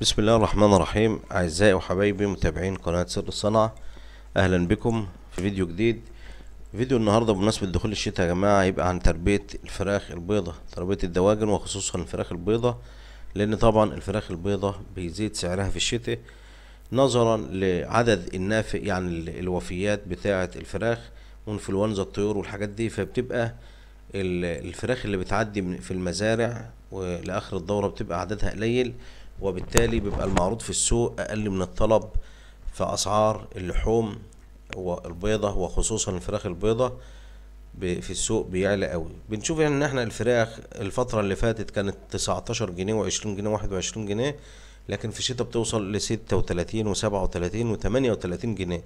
بسم الله الرحمن الرحيم أعزائي وحبايبي متابعين قناة سر الصنعة أهلا بكم في فيديو جديد فيديو النهاردة بمناسبة دخول الشتاء يا جماعة هيبقى عن تربية الفراخ البيضة تربية الدواجن وخصوصا الفراخ البيضة لأن طبعا الفراخ البيضة بيزيد سعرها في الشتاء نظرا لعدد النافق يعني الوفيات بتاعة الفراخ وانفلونزا الطيور والحاجات دي فبتبقى الفراخ اللي بتعدي في المزارع ولآخر الدورة بتبقى عددها قليل وبالتالي بيبقى المعروض في السوق اقل من الطلب في اسعار اللحوم والبيضه وخصوصا الفراخ البيضه في السوق بيعلى قوي بنشوف يعني ان احنا الفراخ الفتره اللي فاتت كانت 19 جنيه و20 جنيه و21 جنيه لكن في الشتاء بتوصل ل 36 و37 و38 جنيه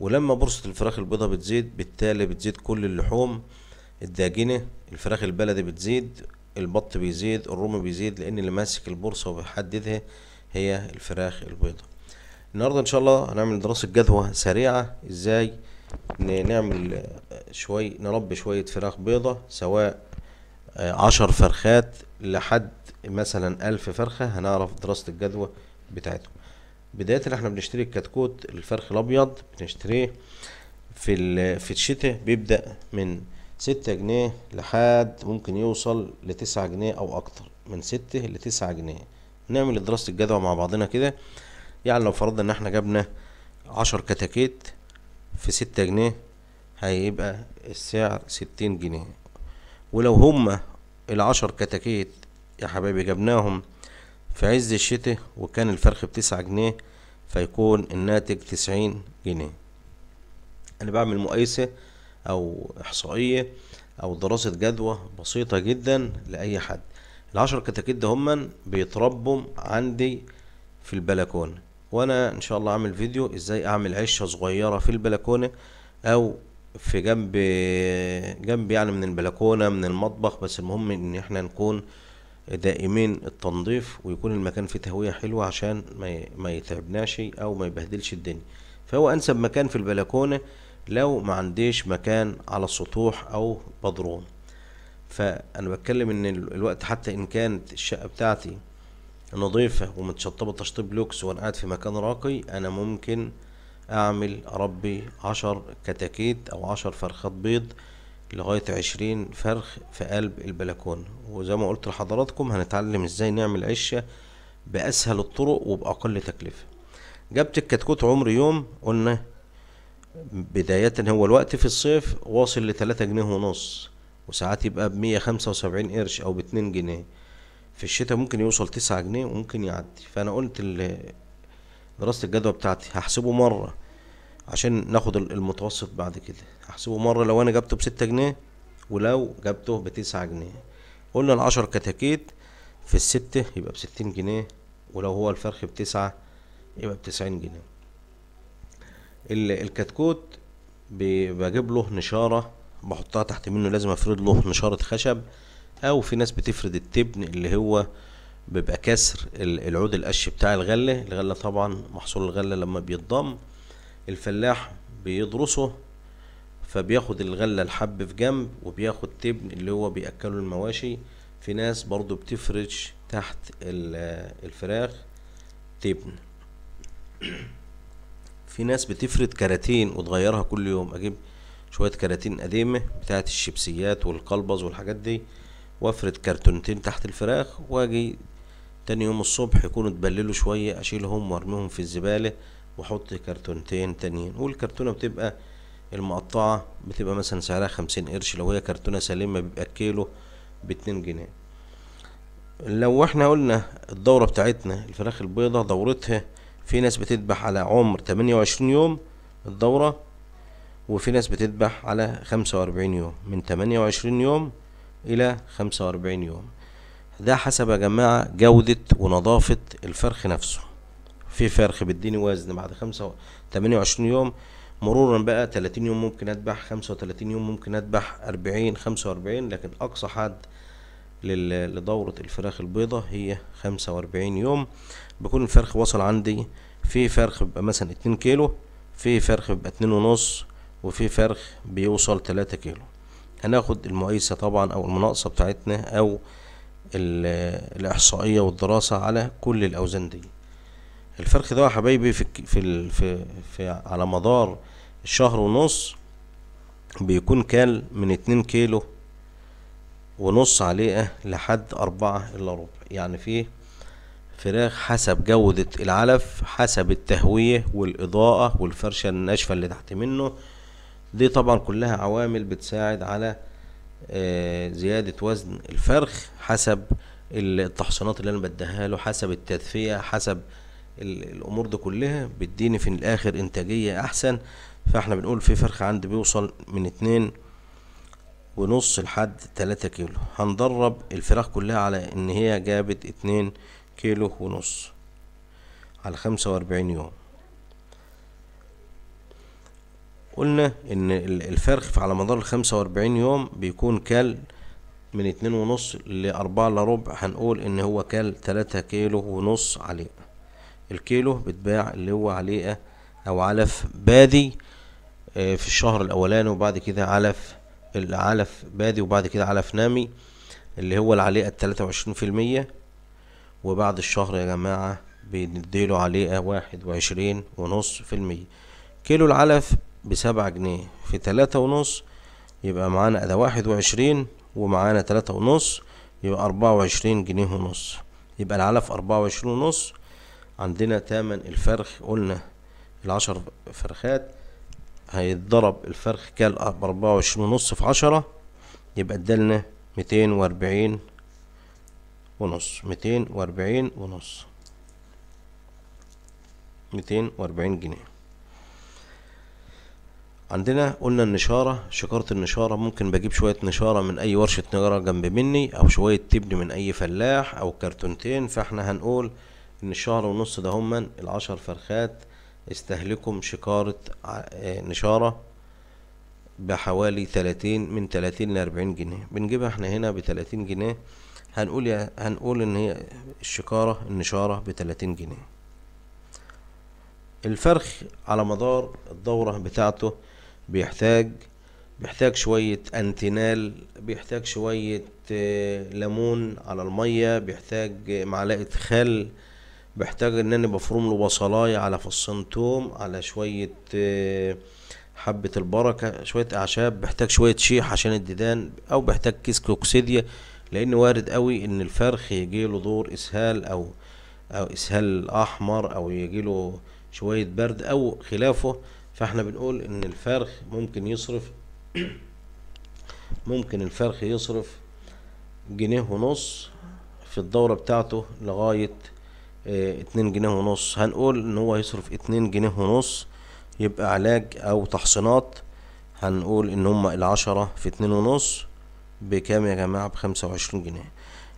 ولما بورصة الفراخ البيضة بتزيد بالتالي بتزيد كل اللحوم الداجنة الفراخ البلدي بتزيد البط بيزيد الرومي بيزيد لان اللي ماسك البورصه وبيحددها هي الفراخ البيضاء النهارده ان شاء الله هنعمل دراسه جدوى سريعه ازاي نعمل شوي نربي شويه فراخ بيضة سواء آه، عشر فرخات لحد مثلا ألف فرخة هنعرف دراسة الجدوى بتاعتهم بداية احنا بنشتري الكتكوت الفرخ الأبيض بنشتريه في في الشتاء بيبدأ من ستة جنيه لحد ممكن يوصل لتسعة جنيه أو أكتر من ستة لتسعة جنيه نعمل دراسة الجدوى مع بعضنا كده يعني لو فرضنا إن احنا جبنا عشر كتاكيت في ستة جنيه هيبقى السعر ستين جنيه ولو هما العشر كتاكيت يا حبايبي جبناهم في عز الشتاء وكان الفرخ بتسعة جنيه فيكون الناتج تسعين جنيه أنا بعمل مقايسة او احصائية او دراسة جدوى بسيطة جدا لاي حد العشر كتاكيت ده هما بيتربوا عندي في البلكونة وانا ان شاء الله اعمل فيديو ازاي اعمل عشة صغيرة في البلكونة او في جنب جنب يعني من البلكونة من المطبخ بس المهم ان احنا نكون دائمين التنظيف ويكون المكان فيه تهوية حلوة عشان ما يتعبناش او ما يبهدلش الدنيا فهو انسب مكان في البلكونة لو ما عنديش مكان على السطوح او بدرون فانا بتكلم ان الوقت حتى ان كانت الشقه بتاعتي نظيفه ومتشطبه تشطيب لوكس وانا قاعد في مكان راقي انا ممكن اعمل اربي عشر كتاكيت او عشر فرخات بيض لغاية عشرين فرخ في قلب البلكونة وزي ما قلت لحضراتكم هنتعلم ازاي نعمل عشة بأسهل الطرق وبأقل تكلفة جبت الكتكوت عمر يوم قلنا بداية هو الوقت في الصيف واصل لتلاتة جنيه ونص وساعات يبقى بمية خمسة وسبعين قرش أو باتنين جنيه في الشتاء ممكن يوصل تسعة جنيه وممكن يعدي فأنا قلت دراسة الجدوى بتاعتي هحسبه مرة عشان ناخد المتوسط بعد كده هحسبه مرة لو أنا جبته بستة جنيه ولو جبته بتسعة جنيه قلنا العشر كتاكيت في الستة يبقى بستين جنيه ولو هو الفرخ بتسعة يبقى بتسعين جنيه الكتكوت بجيب له نشاره بحطها تحت منه لازم افرد له نشاره خشب او في ناس بتفرد التبن اللي هو بيبقى كسر العود القش بتاع الغله الغله طبعا محصول الغله لما بيتضم الفلاح بيدرسه فبياخد الغله الحب في جنب وبياخد تبن اللي هو بياكله المواشي في ناس برضو بتفرش تحت الفراخ تبن في ناس بتفرد كراتين وتغيرها كل يوم اجيب شويه كراتين قديمه بتاعت الشيبسيات والقلبز والحاجات دي وافرد كرتونتين تحت الفراخ واجي تاني يوم الصبح يكونوا اتبللوا شويه اشيلهم وارميهم في الزباله واحط كرتونتين تانيين والكرتونه بتبقى المقطعه بتبقى مثلا سعرها خمسين قرش لو هي كرتونه سليمه بيبقى كيلو باتنين جنيه لو احنا قلنا الدوره بتاعتنا الفراخ البيضه دورتها في ناس بتذبح على عمر 28 يوم الدورة وفي ناس بتذبح على 45 يوم من 28 يوم إلى 45 يوم ده حسب يا جماعة جودة ونظافة الفرخ نفسه في فرخ بيديني وزن بعد خمسة 28 يوم مرورا بقى 30 يوم ممكن أذبح 35 يوم ممكن أذبح 40 45 لكن أقصى حد لدورة الفراخ البيضة هي خمسة وأربعين يوم بكون الفرخ وصل عندي في فرخ بيبقى مثلا اتنين كيلو في فرخ بيبقى اتنين ونص وفي فرخ بيوصل تلاتة كيلو هناخد المقايسة طبعا أو المناقصة بتاعتنا أو الإحصائية والدراسة على كل الأوزان دي الفرخ ده يا حبايبي في, في, في, في على مدار شهر ونص بيكون كال من اتنين كيلو ونص عليه اه، لحد أربعة إلا ربع يعني فيه فراخ حسب جودة العلف حسب التهوية والإضاءة والفرشة الناشفة اللي تحت منه دي طبعا كلها عوامل بتساعد على اه، زيادة وزن الفرخ حسب التحصينات اللي أنا بديها له حسب التدفئة حسب الأمور دي كلها بتديني في الآخر إنتاجية أحسن فإحنا بنقول في فرخ عندي بيوصل من اتنين ونص لحد تلاتة كيلو هندرب الفراخ كلها على ان هي جابت اتنين كيلو ونص على خمسة واربعين يوم قلنا ان الفرخ على مدار الخمسة واربعين يوم بيكون كل من اتنين ونص لاربعة لربع هنقول ان هو كل تلاتة كيلو ونص عليه الكيلو بتباع اللي هو عليه او علف بادي آه، في الشهر الاولاني وبعد كده علف العلف بادي وبعد كده علف نامي اللي هو العليقة التلاتة وعشرين في المية وبعد الشهر يا جماعة بنديله عليقة واحد وعشرين ونص في المية كيلو العلف بسبعة جنيه في تلاتة ونص يبقى معانا ده واحد وعشرين ومعانا تلاتة ونص يبقى أربعة وعشرين جنيه ونص يبقى العلف أربعة وعشرين ونص عندنا تمن الفرخ قلنا العشر فرخات هيتضرب الفرخ كال أربعة وعشرين ونص في عشرة يبقى ادالنا ميتين وأربعين ونص ميتين وأربعين ونص ميتين وأربعين جنيه عندنا قلنا النشارة شكارة النشارة ممكن بجيب شوية نشارة من أي ورشة نجارة جنب مني أو شوية تبن من أي فلاح أو كرتونتين فاحنا هنقول إن الشهر ونص ده هما العشر فرخات استهلكم شكارة آه، نشارة بحوالي 30 من 30 ل 40 جنيه بنجيبها احنا هنا ب 30 جنيه هنقول يا هنقول ان هي الشكارة النشارة ب 30 جنيه الفرخ على مدار الدورة بتاعته بيحتاج بيحتاج شوية انتنال بيحتاج شوية آه، ليمون على المية بيحتاج معلقة خل بحتاج ان انا بفرم له بصلايه على فصين توم على شويه آه، حبه البركه شويه اعشاب بحتاج شويه شيح عشان الديدان او بحتاج كيس كوكسيديا لان وارد قوي ان الفرخ يجي له دور اسهال او او اسهال احمر او يجي له شويه برد او خلافه فاحنا بنقول ان الفرخ ممكن يصرف ممكن الفرخ يصرف جنيه ونص في الدورة بتاعته لغاية آه، اتنين جنيه ونص هنقول ان هو هيصرف اتنين جنيه ونص يبقى علاج او تحصينات هنقول ان هما العشرة في اتنين ونص بكام يا جماعة بخمسة وعشرين جنيه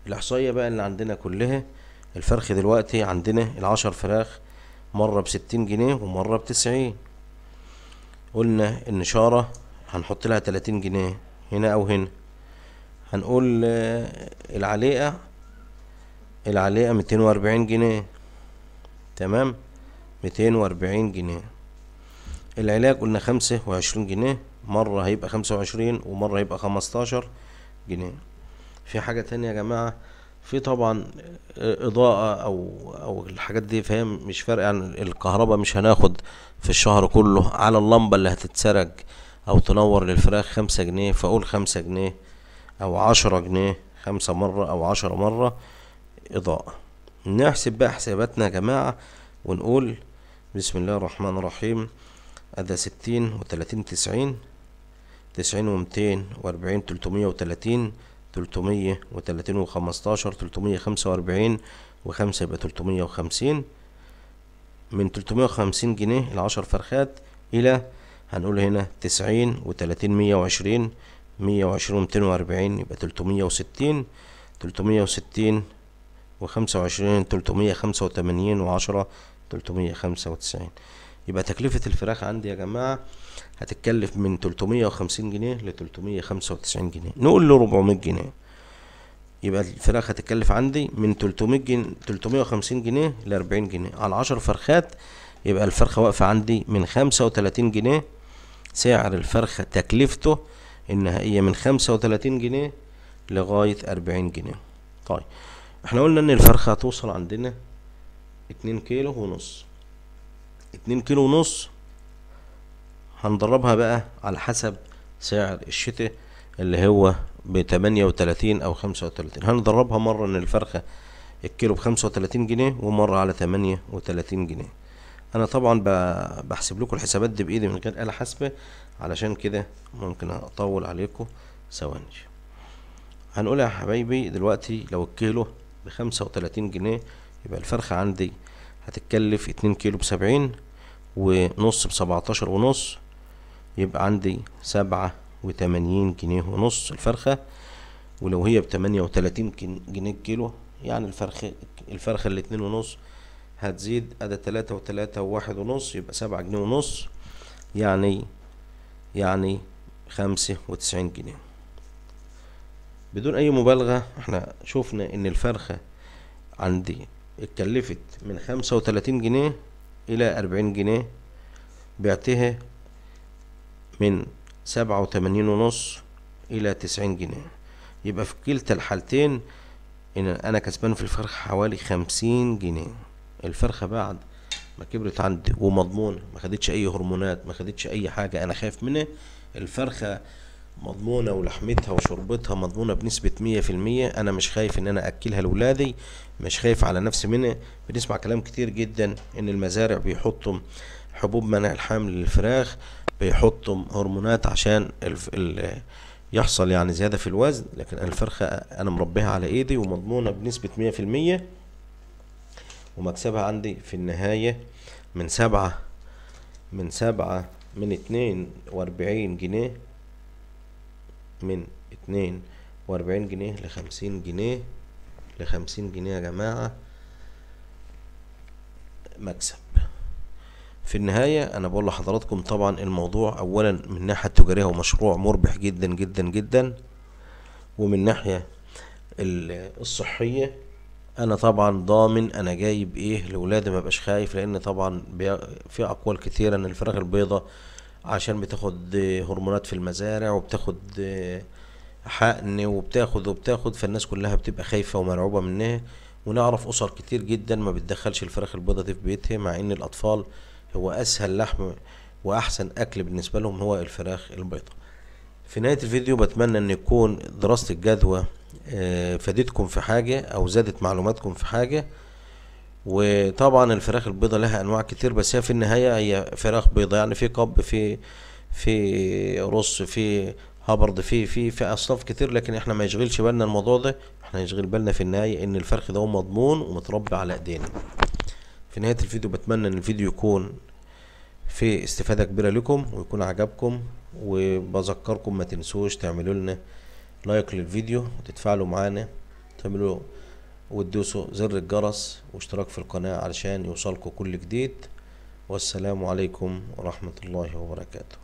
الاحصائية بقى اللي عندنا كلها الفرخ دلوقتي عندنا العشر فراخ مرة بستين جنيه ومرة بتسعين قلنا النشارة هنحط لها تلاتين جنيه هنا او هنا هنقول آه، العليقة العلاقة ميتين واربعين جنيه تمام ميتين واربعين جنيه العلاج قلنا خمسة وعشرين جنيه مرة هيبقى خمسة وعشرين ومرة هيبقى خمستاشر جنيه في حاجة تانية يا جماعة في طبعا آه، إضاءة أو أو الحاجات دي فهي مش فارقة عن يعني الكهرباء مش هناخد في الشهر كله على اللمبة اللي هتتسرج أو تنور للفراخ خمسة جنيه فأقول خمسة جنيه أو عشرة جنيه خمسة مرة أو عشرة مرة إضاءة نحسب بقى حساباتنا يا جماعة ونقول بسم الله الرحمن الرحيم أدا ستين وتلاتين تسعين تسعين ومتين وأربعين تلتمية وتلاتين تلتمية وتلاتين وخمستاشر تلتمية خمسة وأربعين وخمسة يبقى تلتمية وخمسين من تلتمية وخمسين جنيه العشر فرخات إلى هنقول هنا تسعين وتلاتين مية وعشرين مية وعشرين ومتين وأربعين يبقى تلتمية وستين تلتمية وستين وخمسة وعشرين تلتمية خمسة وتمانين وعشرة تلتمية خمسة وتسعين يبقى تكلفة الفراخ عندي يا جماعة هتتكلف من تلتمية وخمسين جنيه لتلتمية خمسة وتسعين جنيه نقول له ربعمية جنيه يبقى الفراخ هتتكلف عندي من تلتمية جنيه تلتمية وخمسين جنيه لأربعين جنيه على عشر فرخات يبقى الفرخة واقفة عندي من خمسة وتلاتين جنيه سعر الفرخة تكلفته النهائية من خمسة وتلاتين جنيه لغاية أربعين جنيه طيب احنا قلنا ان الفرخة هتوصل عندنا اتنين كيلو ونص اتنين كيلو ونص هندربها بقى على حسب سعر الشتاء اللي هو بتمانية وتلاتين او خمسة وتلاتين هندربها مرة ان الفرخة الكيلو بخمسة وتلاتين جنيه ومرة على تمانية وتلاتين جنيه انا طبعا بحسب لكم الحسابات دي بايدي من غير آلة حاسبة علشان كده ممكن اطول عليكم ثواني هنقول يا حبايبي دلوقتي لو الكيلو بخمسة وتلاتين جنيه يبقى الفرخة عندي هتتكلف اتنين كيلو بسبعين ونص بسبعتاشر ونص يبقى عندي سبعة وتمانين جنيه ونص الفرخة ولو هي بتمانية وتلاتين جنيه الكيلو يعني الفرخة الفرخة الاتنين ونص هتزيد أدا تلاتة وتلاتة وواحد ونص يبقى سبعة جنيه ونص يعني يعني خمسة وتسعين جنيه بدون اي مبالغة احنا شفنا ان الفرخة عندي اتكلفت من خمسة وتلاتين جنيه الى اربعين جنيه بعتها من سبعة وتمانين ونص الى تسعين جنيه يبقى في كلتا الحالتين ان انا كسبان في الفرخة حوالي خمسين جنيه الفرخة بعد ما كبرت عندي ومضمونة ما خدتش اي هرمونات ما خدتش اي حاجة انا خايف منها الفرخة مضمونة ولحمتها وشربتها مضمونة بنسبة مية في المية أنا مش خايف إن أنا أكلها لولادي مش خايف على نفسي منها بنسمع كلام كتير جدا إن المزارع بيحطوا حبوب منع الحمل للفراخ بيحطوا هرمونات عشان الف... ال... يحصل يعني زيادة في الوزن لكن الفرخة أنا مربيها على إيدي ومضمونة بنسبة مية في المية ومكسبها عندي في النهاية من سبعة من سبعة من اتنين وأربعين جنيه من اتنين واربعين جنيه لخمسين جنيه لخمسين جنيه يا جماعة مكسب في النهاية أنا بقول لحضراتكم طبعا الموضوع أولا من الناحية التجارية هو مشروع مربح جدا جدا جدا ومن الناحية الصحية أنا طبعا ضامن أنا جايب إيه لولادي بقاش خايف لأن طبعا في أقوال كثيرة إن الفراخ البيضة عشان بتاخد هرمونات في المزارع وبتاخد حقن وبتاخد وبتاخد فالناس كلها بتبقى خايفه ومرعوبه منها ونعرف اسر كتير جدا ما بتدخلش الفراخ البيضه دي في بيتها مع ان الاطفال هو اسهل لحم واحسن اكل بالنسبه لهم هو الفراخ البيضه في نهايه الفيديو بتمنى ان يكون دراسه الجدوى آه، فادتكم في حاجه او زادت معلوماتكم في حاجه وطبعا الفراخ البيضة لها انواع كتير بس هي في النهاية هي فراخ بيضة يعني في قب في في رص في هبرد في في في اصناف كتير لكن احنا ما يشغلش بالنا الموضوع ده احنا يشغل بالنا في النهاية ان الفرخ ده هو مضمون ومتربى على ايدينا في نهاية الفيديو بتمنى ان الفيديو يكون في استفادة كبيرة لكم ويكون عجبكم وبذكركم ما تنسوش تعملوا لنا لايك للفيديو وتتفاعلوا معانا تعملوا وتدوسوا زر الجرس واشتراك في القناة علشان يوصلكم كل جديد والسلام عليكم ورحمة الله وبركاته